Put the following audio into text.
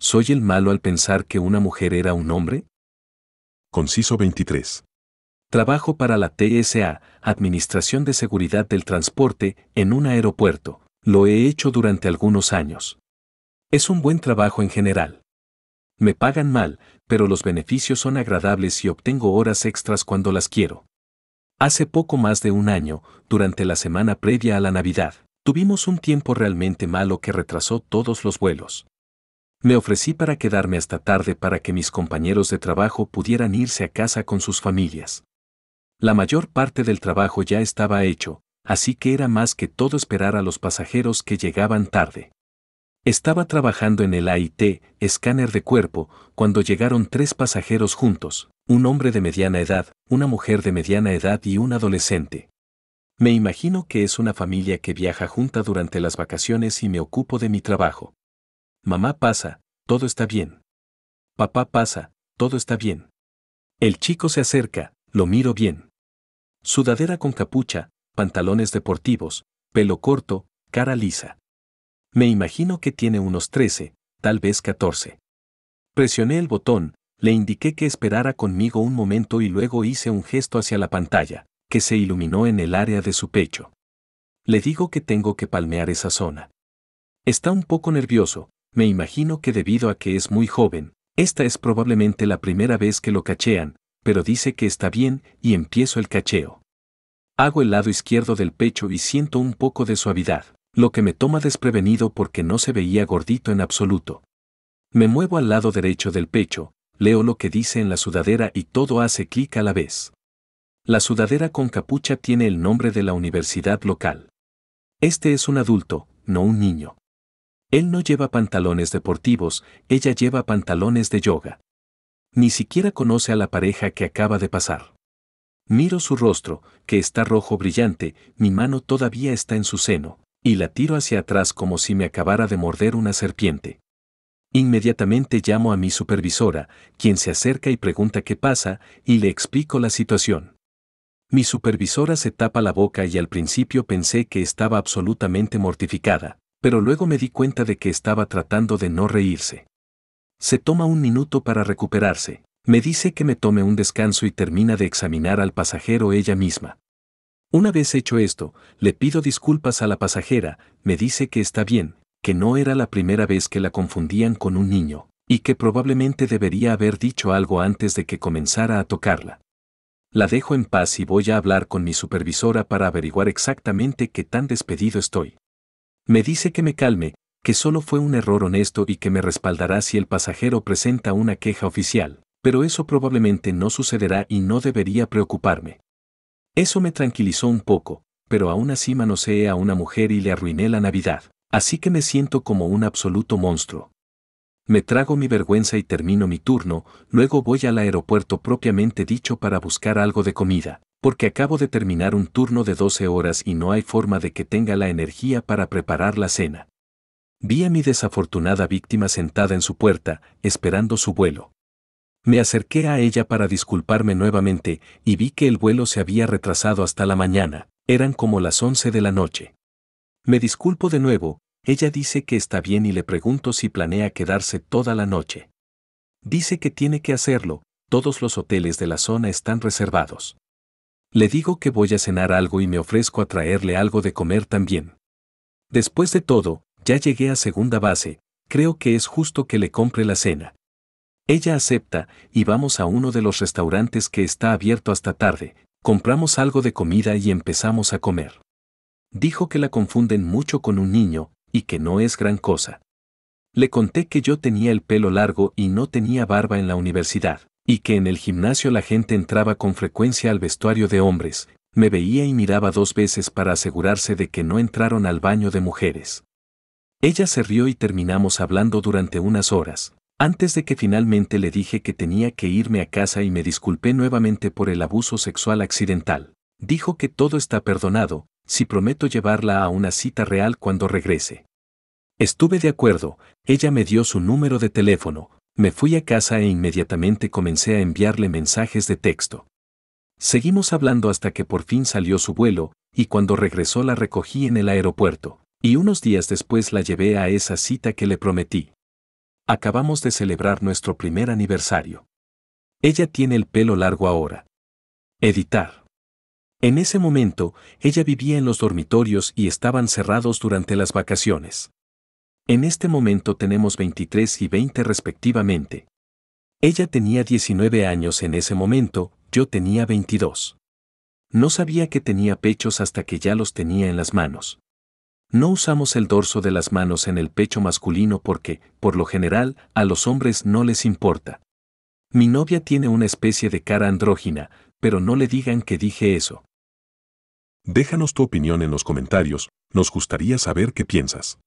¿Soy el malo al pensar que una mujer era un hombre? Conciso 23. Trabajo para la TSA, Administración de Seguridad del Transporte, en un aeropuerto. Lo he hecho durante algunos años. Es un buen trabajo en general. Me pagan mal, pero los beneficios son agradables y obtengo horas extras cuando las quiero. Hace poco más de un año, durante la semana previa a la Navidad, tuvimos un tiempo realmente malo que retrasó todos los vuelos. Me ofrecí para quedarme hasta tarde para que mis compañeros de trabajo pudieran irse a casa con sus familias. La mayor parte del trabajo ya estaba hecho, así que era más que todo esperar a los pasajeros que llegaban tarde. Estaba trabajando en el AIT, escáner de cuerpo, cuando llegaron tres pasajeros juntos, un hombre de mediana edad, una mujer de mediana edad y un adolescente. Me imagino que es una familia que viaja junta durante las vacaciones y me ocupo de mi trabajo. Mamá pasa, todo está bien. Papá pasa, todo está bien. El chico se acerca, lo miro bien. Sudadera con capucha, pantalones deportivos, pelo corto, cara lisa. Me imagino que tiene unos 13, tal vez 14. Presioné el botón, le indiqué que esperara conmigo un momento y luego hice un gesto hacia la pantalla, que se iluminó en el área de su pecho. Le digo que tengo que palmear esa zona. Está un poco nervioso, me imagino que debido a que es muy joven, esta es probablemente la primera vez que lo cachean, pero dice que está bien y empiezo el cacheo. Hago el lado izquierdo del pecho y siento un poco de suavidad, lo que me toma desprevenido porque no se veía gordito en absoluto. Me muevo al lado derecho del pecho, leo lo que dice en la sudadera y todo hace clic a la vez. La sudadera con capucha tiene el nombre de la universidad local. Este es un adulto, no un niño. Él no lleva pantalones deportivos, ella lleva pantalones de yoga. Ni siquiera conoce a la pareja que acaba de pasar. Miro su rostro, que está rojo brillante, mi mano todavía está en su seno, y la tiro hacia atrás como si me acabara de morder una serpiente. Inmediatamente llamo a mi supervisora, quien se acerca y pregunta qué pasa, y le explico la situación. Mi supervisora se tapa la boca y al principio pensé que estaba absolutamente mortificada, pero luego me di cuenta de que estaba tratando de no reírse. Se toma un minuto para recuperarse, me dice que me tome un descanso y termina de examinar al pasajero ella misma. Una vez hecho esto, le pido disculpas a la pasajera, me dice que está bien, que no era la primera vez que la confundían con un niño, y que probablemente debería haber dicho algo antes de que comenzara a tocarla. La dejo en paz y voy a hablar con mi supervisora para averiguar exactamente qué tan despedido estoy. Me dice que me calme, que solo fue un error honesto y que me respaldará si el pasajero presenta una queja oficial, pero eso probablemente no sucederá y no debería preocuparme. Eso me tranquilizó un poco, pero aún así manoseé a una mujer y le arruiné la Navidad, así que me siento como un absoluto monstruo. Me trago mi vergüenza y termino mi turno, luego voy al aeropuerto propiamente dicho para buscar algo de comida porque acabo de terminar un turno de 12 horas y no hay forma de que tenga la energía para preparar la cena. Vi a mi desafortunada víctima sentada en su puerta, esperando su vuelo. Me acerqué a ella para disculparme nuevamente y vi que el vuelo se había retrasado hasta la mañana, eran como las 11 de la noche. Me disculpo de nuevo, ella dice que está bien y le pregunto si planea quedarse toda la noche. Dice que tiene que hacerlo, todos los hoteles de la zona están reservados. Le digo que voy a cenar algo y me ofrezco a traerle algo de comer también. Después de todo, ya llegué a segunda base, creo que es justo que le compre la cena. Ella acepta y vamos a uno de los restaurantes que está abierto hasta tarde, compramos algo de comida y empezamos a comer. Dijo que la confunden mucho con un niño y que no es gran cosa. Le conté que yo tenía el pelo largo y no tenía barba en la universidad y que en el gimnasio la gente entraba con frecuencia al vestuario de hombres, me veía y miraba dos veces para asegurarse de que no entraron al baño de mujeres. Ella se rió y terminamos hablando durante unas horas, antes de que finalmente le dije que tenía que irme a casa y me disculpé nuevamente por el abuso sexual accidental. Dijo que todo está perdonado, si prometo llevarla a una cita real cuando regrese. Estuve de acuerdo, ella me dio su número de teléfono, me fui a casa e inmediatamente comencé a enviarle mensajes de texto. Seguimos hablando hasta que por fin salió su vuelo, y cuando regresó la recogí en el aeropuerto, y unos días después la llevé a esa cita que le prometí. Acabamos de celebrar nuestro primer aniversario. Ella tiene el pelo largo ahora. Editar. En ese momento, ella vivía en los dormitorios y estaban cerrados durante las vacaciones. En este momento tenemos 23 y 20 respectivamente. Ella tenía 19 años en ese momento, yo tenía 22. No sabía que tenía pechos hasta que ya los tenía en las manos. No usamos el dorso de las manos en el pecho masculino porque, por lo general, a los hombres no les importa. Mi novia tiene una especie de cara andrógina, pero no le digan que dije eso. Déjanos tu opinión en los comentarios, nos gustaría saber qué piensas.